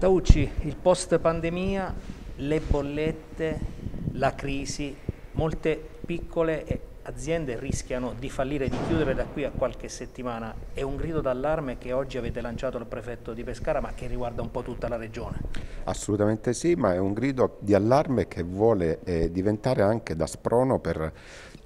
Taucci, il post pandemia, le bollette, la crisi, molte piccole aziende rischiano di fallire e di chiudere da qui a qualche settimana. È un grido d'allarme che oggi avete lanciato al prefetto di Pescara ma che riguarda un po' tutta la regione. Assolutamente sì, ma è un grido di allarme che vuole eh, diventare anche da sprono per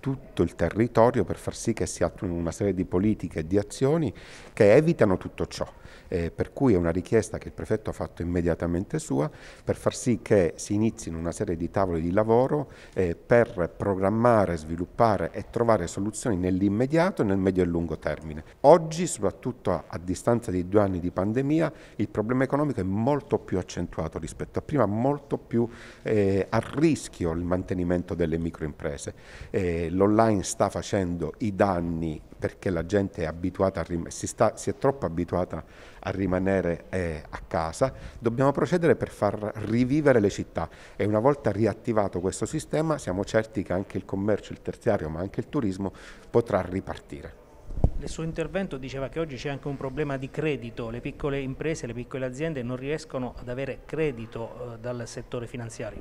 tutto il territorio per far sì che si attuino una serie di politiche e di azioni che evitano tutto ciò. Eh, per cui è una richiesta che il prefetto ha fatto immediatamente sua per far sì che si inizino una serie di tavoli di lavoro eh, per programmare, sviluppare e trovare soluzioni nell'immediato e nel medio e lungo termine. Oggi, soprattutto a, a distanza di due anni di pandemia, il problema economico è molto più accentuato rispetto a prima, molto più eh, a rischio il mantenimento delle microimprese. Eh, l'online sta facendo i danni perché la gente è, abituata a rim- si, sta, si è troppo abituata a rimanere eh, a casa, dobbiamo procedere per far rivivere le città e una volta riattivato questo sistema siamo certi che anche il commercio, il terziario ma anche il turismo potrà ripartire nel suo intervento diceva che oggi c'è anche un problema di credito, le piccole imprese, le piccole aziende non riescono ad avere credito eh, dal settore finanziario.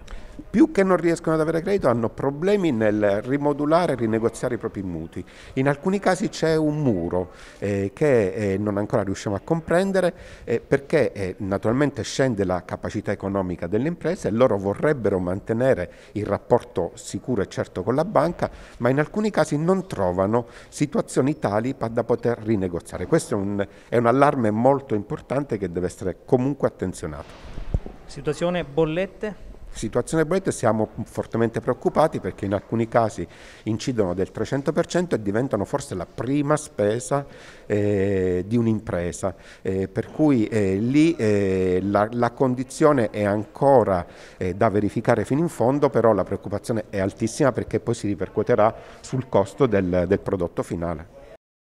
Più che non riescono ad avere credito hanno problemi nel rimodulare e rinegoziare i propri mutui. In alcuni casi c'è un muro eh, che eh, non ancora riusciamo a comprendere eh, perché eh, naturalmente scende la capacità economica delle imprese e loro vorrebbero mantenere il rapporto sicuro e certo con la banca, ma in alcuni casi non trovano situazioni tali da poter rinegoziare. Questo è un, è un allarme molto importante che deve essere comunque attenzionato. Situazione bollette? situazione bollette siamo fortemente preoccupati perché in alcuni casi incidono del 300% e diventano forse la prima spesa eh, di un'impresa, eh, per cui eh, lì eh, la, la, condizione è ancora eh, da verificare fino in fondo, però la preoccupazione è altissima perché poi si ripercuoterà sul costo del, del prodotto finale.